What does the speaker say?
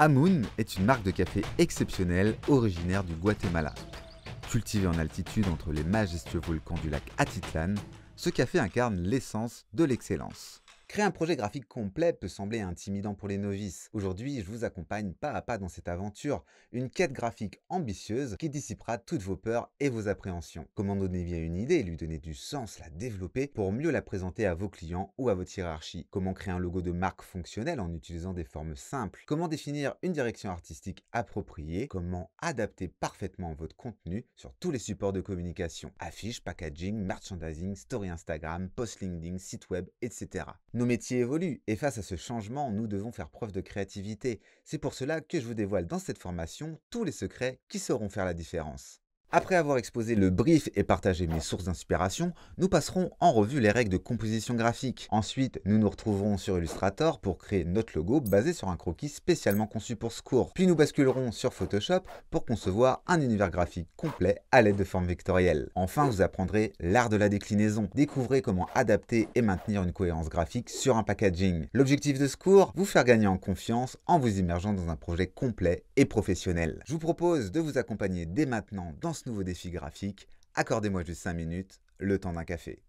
Amun est une marque de café exceptionnelle originaire du Guatemala. Cultivé en altitude entre les majestueux volcans du lac Atitlan, ce café incarne l'essence de l'excellence. Créer un projet graphique complet peut sembler intimidant pour les novices. Aujourd'hui, je vous accompagne pas à pas dans cette aventure, une quête graphique ambitieuse qui dissipera toutes vos peurs et vos appréhensions. Comment donner vie une idée, lui donner du sens, la développer pour mieux la présenter à vos clients ou à votre hiérarchie Comment créer un logo de marque fonctionnel en utilisant des formes simples Comment définir une direction artistique appropriée Comment adapter parfaitement votre contenu sur tous les supports de communication Affiches, packaging, merchandising, story Instagram, post LinkedIn, site web, etc. Nos métiers évoluent et face à ce changement, nous devons faire preuve de créativité. C'est pour cela que je vous dévoile dans cette formation tous les secrets qui sauront faire la différence. Après avoir exposé le brief et partagé mes sources d'inspiration, nous passerons en revue les règles de composition graphique. Ensuite, nous nous retrouverons sur Illustrator pour créer notre logo basé sur un croquis spécialement conçu pour ce cours. Puis nous basculerons sur Photoshop pour concevoir un univers graphique complet à l'aide de formes vectorielles. Enfin, vous apprendrez l'art de la déclinaison. Découvrez comment adapter et maintenir une cohérence graphique sur un packaging. L'objectif de ce cours, vous faire gagner en confiance en vous immergeant dans un projet complet et professionnel. Je vous propose de vous accompagner dès maintenant dans ce nouveau défi graphique, accordez-moi juste 5 minutes, le temps d'un café.